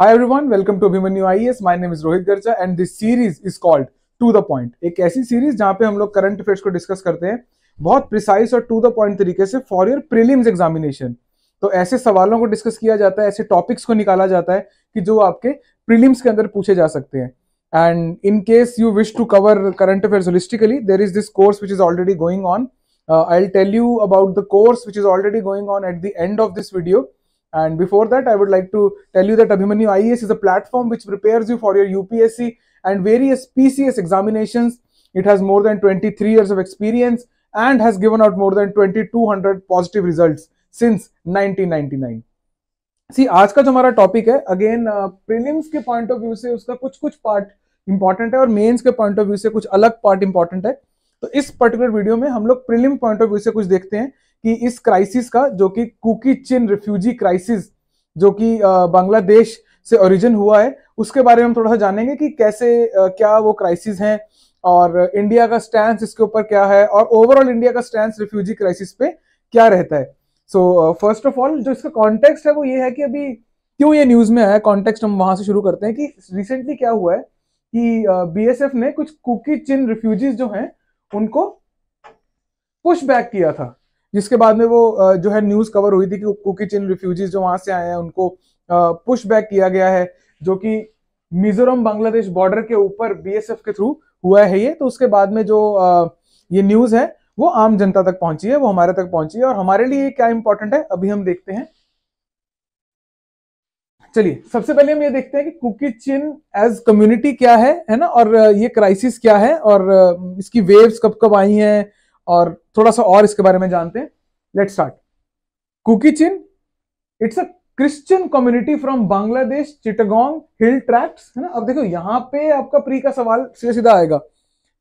Hi everyone welcome to Abhimanyu IAS my name is Rohit Garja and this series is called to the point एक ऐसी series जहां पे हम लोग करंट अफेयर्स को डिस्कस करते हैं बहुत प्रिसाइज और टू द पॉइंट तरीके से फॉर योर प्रीलिम्स एग्जामिनेशन तो ऐसे सवालों को डिस्कस किया जाता है ऐसे टॉपिक्स को निकाला जाता है कि जो आपके प्रीलिम्स के अंदर पूछे जा सकते हैं and in case you wish to cover current affairs holistically there is this course which is already going on I tell you about the course which is already going on at the end of this video And before that, I would like to tell you that Abhimanyu IES is a platform which prepares you for your UPSC and various PCS examinations. It has more than 23 years of experience and has given out more than 2200 positive results since 1999. See आज का जो हमारा topic है again prelims के point of view से उसका कुछ कुछ पार्ट इंपॉर्टेंट है और मेंस के पॉइंट ऑफ व्यू से कुछ अलग पार्ट इंपॉर्टेंट है तो इस पर्टिकुलर वीडियो में हम लोग प्रीलिम पॉइंट ऑफ व्यू से कुछ देखते हैं कि इस क्राइसिस का जो कि कुकी चिन रिफ्यूजी क्राइसिस जो कि बांग्लादेश से ओरिजिन हुआ है उसके बारे में हम थोड़ा सा जानेंगे कि कैसे क्या वो क्राइसिस हैं और इंडिया का स्टैंड इसके ऊपर क्या है और ओवरऑल इंडिया का स्टैंड रिफ्यूजी क्राइसिस पे क्या रहता है सो फर्स्ट ऑफ ऑल जो इसका कॉन्टेक्स्ट है वो ये है कि अभी क्यों ये न्यूज में आया कॉन्टेक्स्ट हम वहां से शुरू करते हैं कि रिसेंटली क्या हुआ है कि बी uh, ने कुछ कुकी चिन रिफ्यूजीज जो हैं उनको पुश बैक किया था जिसके बाद में वो जो है न्यूज कवर हुई थी कि कुकी चिन रिफ्यूजीज जो वहां से आए हैं उनको पुश बैक किया गया है जो कि मिजोरम बांग्लादेश बॉर्डर के ऊपर बीएसएफ के थ्रू हुआ है ये तो उसके बाद में जो ये न्यूज है वो आम जनता तक पहुंची है वो हमारे तक पहुंची है और हमारे लिए क्या इंपॉर्टेंट है अभी हम देखते हैं चलिए सबसे पहले हम ये देखते हैं कि कुकी चिन एज कम्युनिटी क्या है है ना और ये क्राइसिस क्या है और इसकी वेव्स कब कब आई हैं और थोड़ा सा और इसके बारे में जानते हैं let start Kuki Chin it's a Christian community from Bangladesh Chittagong hill tract है ना अब देखो यहाँ पे आपका प्री का सवाल सीधा सीधा आएगा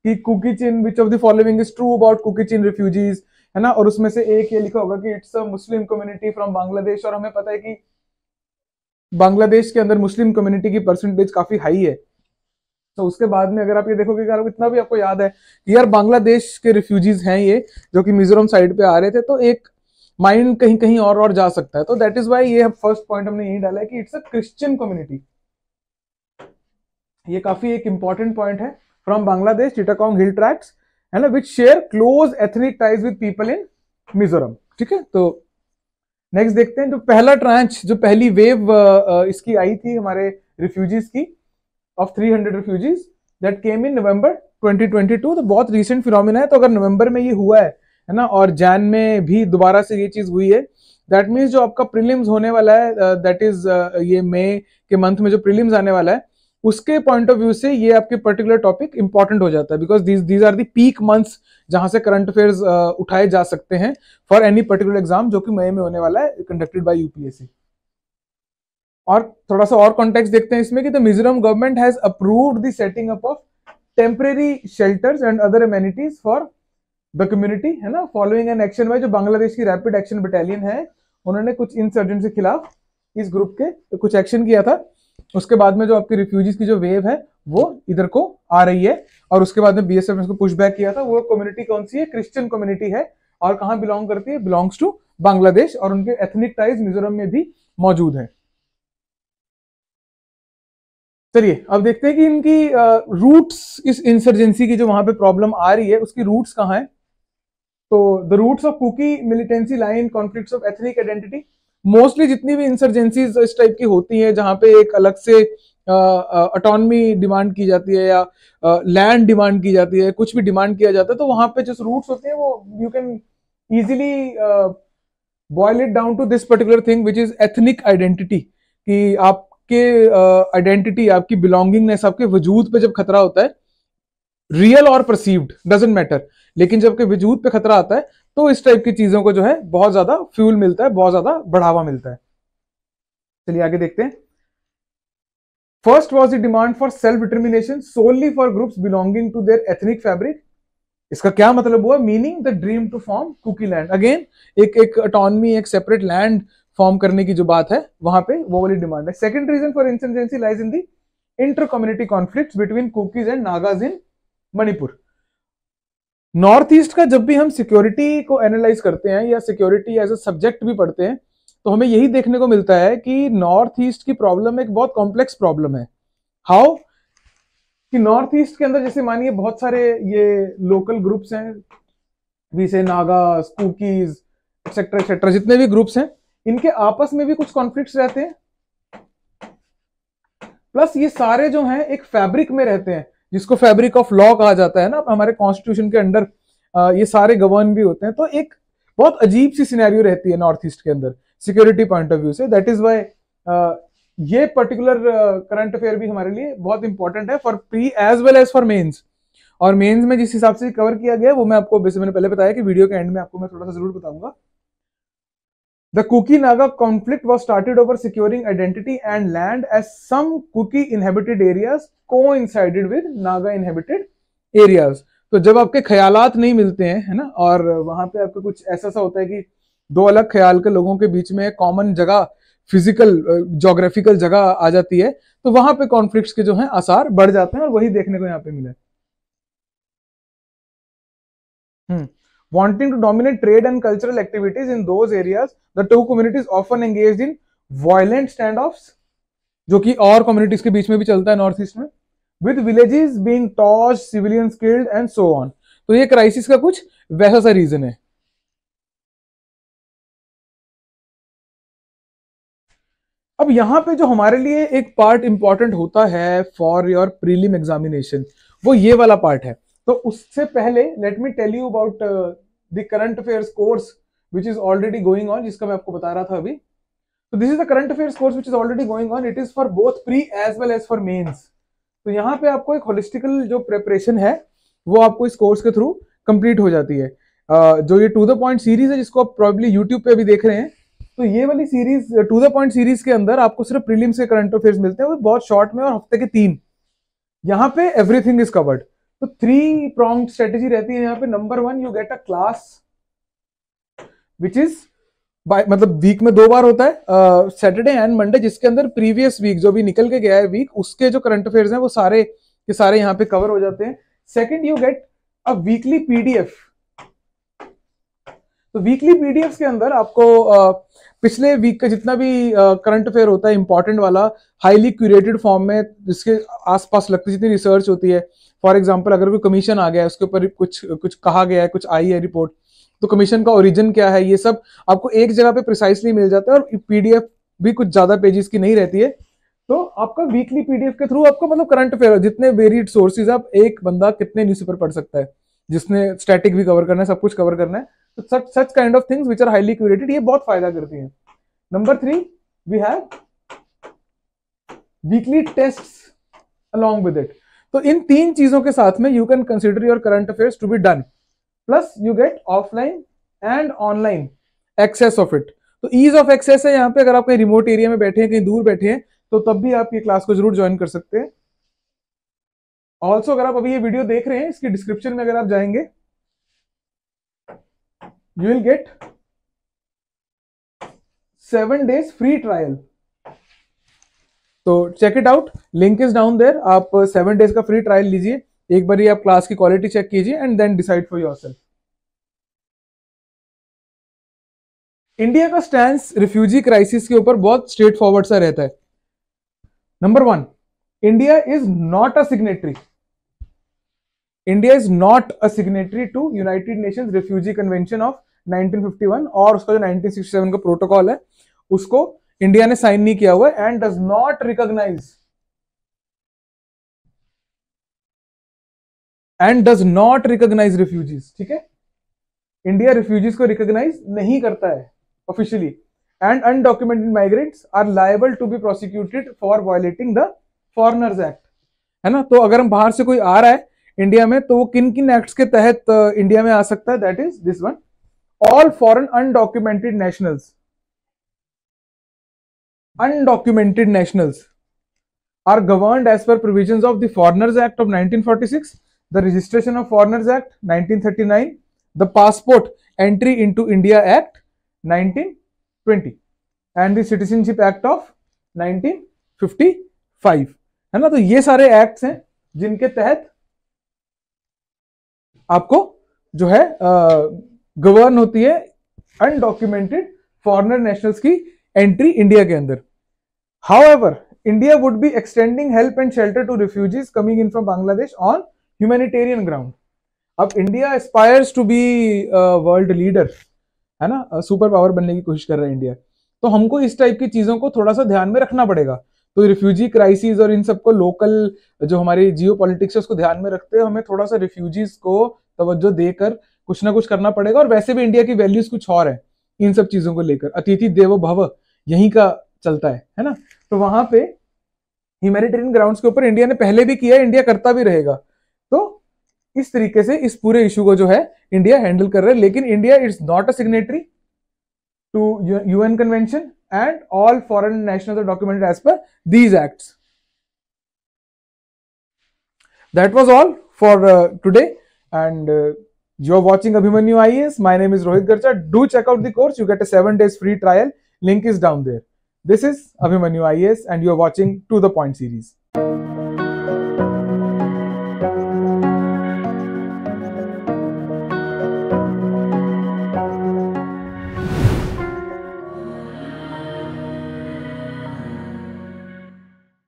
कि Kuki Chin which of the following is true about Kuki Chin refugees है ना और उसमें से एक ये लिखा होगा कि it's a Muslim community from Bangladesh और हमें पता है कि बांग्लादेश के अंदर मुस्लिम कम्युनिटी की परसेंटेज काफी हाई है तो उसके बाद में अगर आप ये देखोगे अगर इतना भी आपको याद है कि यार बांग्लादेश के रिफ्यूजीज हैं ये जो कि मिजोरम साइड पे आ रहे थे तो एक माइंड कहीं कहीं और और जा सकता है तो दैट इज वाई ये फर्स्ट पॉइंट हमने यही डाला है कि इट्स अ क्रिश्चियन कम्युनिटी ये काफी एक इंपॉर्टेंट पॉइंट है from Bangladesh Chittagong hill tracts है ना which share close ethnic ties with people in Mizoram ठीक है तो नेक्स्ट देखते हैं जो पहला ट्रांच जो पहली वेव इसकी आई थी हमारे रिफ्यूजीज की of 300 refugees that came in November 2022 तो बहुत रिसेंट फिनोमिना है तो अगर नवंबर में ये हुआ है है ना और जैन में भी दोबारा से ये चीज़ हुई है दैट मीन्स जो आपका प्रीलिम्स होने वाला है दैट uh, इज uh, ये मे के मंथ में जो प्रीलिम्स आने वाला है उसके पॉइंट ऑफ व्यू से ये आपके पर्टिकुलर टॉपिक इंपॉर्टेंट हो जाता है because these these are the peak months जहां से करंट अफेयर्स uh, उठाए जा सकते हैं फॉर एनी पर्टिकुलर एग्जाम जो कि मई में होने वाला है कंडक्टेड बाय यूपीएससी और थोड़ा सा और कॉन्टेक्स देखते हैं इसमें कि the Mizoram government has approved the setting up of temporary shelters and other amenities for the community है ना फॉलोइंग एन एक्शन में जो बांग्लादेश की रैपिड एक्शन बटालियन है उन्होंने कुछ इंसर्जेंट के खिलाफ इस ग्रुप के तो कुछ एक्शन किया था उसके बाद में जो आपकी रिफ्यूजीज की जो वेव है वो इधर को आ रही है और उसके बाद में बीएसएफ ने उसको पुश बैक किया था वो कम्युनिटी कौन सी है क्रिश्चियन कम्युनिटी है और कहाँ बिलोंग करती है बिलोंग्स टू बांग्लादेश और उनके एथनिक टाइज मिजोरम में भी मौजूद है चलिए अब देखते हैं कि इनकी रूट्स इस इंसर्जेंसी की जो वहां पे प्रॉब्लम आ रही है उसकी रूट्स कहाँ हैं तो the roots of Kuki militancy line conflicts of ethnic identity mostly जितनी भी इंसर्जेंसीज इस टाइप की होती हैं जहां पे एक अलग से अटोनमी डिमांड की जाती है या लैंड डिमांड की जाती है कुछ भी डिमांड किया जाता है तो वहां पे जो रूट्स होते हैं वो you can easily boil it down to this particular thing which is ethnic identity कि आप आपके आइडेंटिटी आपकी बिलोंगिंगनेस आपके वजूद पे जब खतरा होता है रियल और परसीव्ड डजेंट मैटर लेकिन जब के वजूद पे खतरा आता है तो इस टाइप की चीजों को जो है बहुत ज्यादा फ्यूल मिलता है बहुत ज्यादा बढ़ावा मिलता है चलिए आगे देखते हैं first was the demand for self determination solely for groups belonging to their ethnic fabric इसका क्या मतलब हुआ meaning the dream to form Kuki land again एक एक अटोनमी एक सेपरेट लैंड फॉर्म करने की जो बात है वहां पे वो वाली डिमांड है second reason for insurgency lies in the inter community conflict between Kukis and Nagas in Manipur north east का जब भी हम सिक्योरिटी को एनालाइज करते हैं या सिक्योरिटी एज ए सब्जेक्ट भी पढ़ते हैं तो हमें यही देखने को मिलता है कि नॉर्थ ईस्ट की प्रॉब्लम एक बहुत कॉम्प्लेक्स प्रॉब्लम है हाउ कि नॉर्थ ईस्ट के अंदर जैसे मानिए बहुत सारे ये लोकल ग्रुप्स हैं जैसे नागा स्कूकीज एक्सेट्रा एक्सेट्रा जितने भी ग्रुप्स हैं इनके आपस में भी कुछ कॉन्फ्लिक्ट रहते हैं प्लस ये सारे जो हैं एक फैब्रिक में रहते हैं जिसको फैब्रिक ऑफ लॉ कहा जाता है ना हमारे कॉन्स्टिट्यूशन के अंडर ये सारे गवर्न भी होते हैं तो एक बहुत अजीब सी सिनेरियो रहती है नॉर्थ ईस्ट के अंदर सिक्योरिटी पॉइंट ऑफ व्यू से दैट इज वाई ये पर्टिकुलर करंट अफेयर भी हमारे लिए बहुत इंपॉर्टेंट है for pre as well as for mains और मेन्स में जिस हिसाब से कवर किया गया वो मैं आपको वैसे मैंने पहले बताया कि वीडियो के एंड में आपको मैं थोड़ा सा जरूर बताऊंगा The Kuki Naga conflict was started over securing identity and land as some Kuki inhabited areas coincided with Naga inhabited areas. तो जब आपके ख्यालात नहीं मिलते हैं है ना और वहां पे आपका कुछ ऐसा सा होता है कि दो अलग ख्याल के लोगों के बीच में कॉमन जगह फिजिकल जोग्राफिकल जगह आ जाती है तो वहां पे कॉन्फ्लिक्ट्स के जो है आसार बढ़ जाते हैं और वही देखने को यहाँ पे मिला हम्म wanting to dominate trade and cultural activities in those areas the two communities often engaged in violent standoffs जो कि और कम्युनिटीज के बीच में भी चलता है नॉर्थ ईस्ट में with villages being torched civilian killed and so on तो ye crisis ka kuch वैसा सा रीजन है अब यहां पे जो हमारे लिए एक पार्ट इंपॉर्टेंट होता है फॉर योर प्रीलिम एग्जामिनेशन वो ये वाला पार्ट है तो उससे पहले let me tell you about the current affairs course which is already going on जिसका मैं आपको बता रहा था अभी तो this is the current affairs course which is already going on it is for both pre as well as for mains तो यहाँ पे आपको एक होलिस्टिकल जो प्रेपरेशन है वो आपको इस कोर्स के थ्रू कंप्लीट हो जाती है uh, जो ये टू द पॉइंट सीरीज है जिसको आप प्रॉबली यूट्यूब पे अभी देख रहे हैं तो ये वाली series to the point series के अंदर आपको सिर्फ प्रीलिम्स के करंट अफेयर्स मिलते हैं वो बहुत शॉर्ट में और हफ्ते के तीन यहाँ पे एवरीथिंग इज कवर्ड तो थ्री प्रॉन्ग स्ट्रेटेजी रहती है यहाँ पे number one you get a class which is by मतलब वीक में दो बार होता है सैटरडे एंड मंडे जिसके अंदर प्रीवियस वीक जो भी निकल के गया है वीक उसके जो करंट अफेयर्स हैं वो सारे के सारे यहाँ पे कवर हो जाते हैं second you get a weekly PDF तो वीकली पीडीएफ के अंदर आपको पिछले वीक का जितना भी करंट अफेयर होता है इंपॉर्टेंट वाला हाईली क्यूरेटेड फॉर्म में जिसके आसपास लगती जितनी रिसर्च होती है फॉर एग्जाम्पल अगर कोई कमीशन आ गया है उसके ऊपर कुछ कुछ कहा गया है कुछ आई है रिपोर्ट तो कमीशन का ओरिजिन क्या है ये सब आपको एक जगह पे प्रिसाइसली मिल जाता है और पीडीएफ भी कुछ ज्यादा पेजेस की नहीं रहती है तो आपका वीकली पीडीएफ के थ्रू आपको मतलब करंट अफेयर जितने वेरिड सोर्सेज आप एक बंदा कितने न्यूज पढ़ सकता है जिसने स्टैटिक भी कवर करना है सब कुछ कवर करना है such such kind of things which are highly curated ये बहुत फायदा करती है number three we have weekly test along with it तो इन तीन चीजों के साथ में you can consider your current affair to be done plus you get offline and online access of it तो ईज ऑफ एक्सेस है यहाँ पे अगर आप कहीं रिमोट एरिया में बैठे हैं कहीं दूर बैठे हैं तो तब भी आप ये क्लास को जरूर ज्वाइन कर सकते हैं ऑल्सो अगर आप अभी ये वीडियो देख रहे हैं इसकी डिस्क्रिप्शन में अगर आप जाएंगे you will get 7 days free trial तो check it out link is down there आप सेवन uh, डेज का फ्री ट्रायल लीजिए एक बार आप क्लास की क्वालिटी चेक कीजिए and then decide for yourself India का स्टैंड रिफ्यूजी क्राइसिस के ऊपर बहुत स्ट्रेट फॉरवर्ड सा रहता है number one India is not a signatory India is not a signatory to United Nations refugee convention of 1951 और उसका जो 1967 का प्रोटोकॉल है उसको इंडिया ने साइन नहीं किया हुआ है and does not recognise and does not recognise refugees ठीक है इंडिया रिफ्यूजीज को रिकॉग्नाइज नहीं करता है officially and undocumented migrants are liable to be prosecuted for violating the foreigners act है ना तो अगर हम बाहर से कोई आ रहा है इंडिया में तो वो किन किन एक्ट्स के तहत इंडिया uh, में आ सकता है that is this one all foreign undocumented nationals undocumented nationals are govern as per provision of the foreigners act of nineteen forty six the registration of foreigners act nineteen thirty nine the passport entry in to India act nineteen twenty and the act of nineteen fifty five है ना तो ये सारे act हैं जिनके तहत आपको जो है गवर्न होती है अनडॉक्यूमेंटेड फॉरनर नेशनल्स की एंट्री इंडिया के अंदर ever India would be extending help and shelter to refugees coming in from Bangladesh on humanitarian ground अब India aspires to be world leader है ना सुपर पावर बनने की कोशिश कर रहा है इंडिया तो हमको इस टाइप की चीज़ों को थोड़ा सा ध्यान में रखना पड़ेगा तो रिफ्यूजी क्राइसिस और इन सबको लोकल जो हमारी जियो पॉलिटिक्स है उसको ध्यान में रखते हुए हमें थोड़ा सा रिफ्यूजीज को तवज्जो देकर कुछ ना कुछ करना पड़ेगा और वैसे भी इंडिया की वैल्यूज कुछ और है इन सब चीजों को लेकर अतिथि देव भव यहीं का चलता है है ना तो वहां पे ह्यूमेरिटेरियन ग्राउंड्स के ऊपर इंडिया ने पहले भी किया इंडिया करता भी रहेगा तो इस तरीके से इस पूरे इशू को जो है इंडिया हैंडल कर रहा है लेकिन India it's not a signatory to UN convention and all foreign national document as per these act that was all for today and You're watching Abhimanyu IAS. My name is Rohit Garcha. Do check out the course. You get a 7 days free trial. Link is down there. This is Abhimanyu IAS and you're watching To The Point series.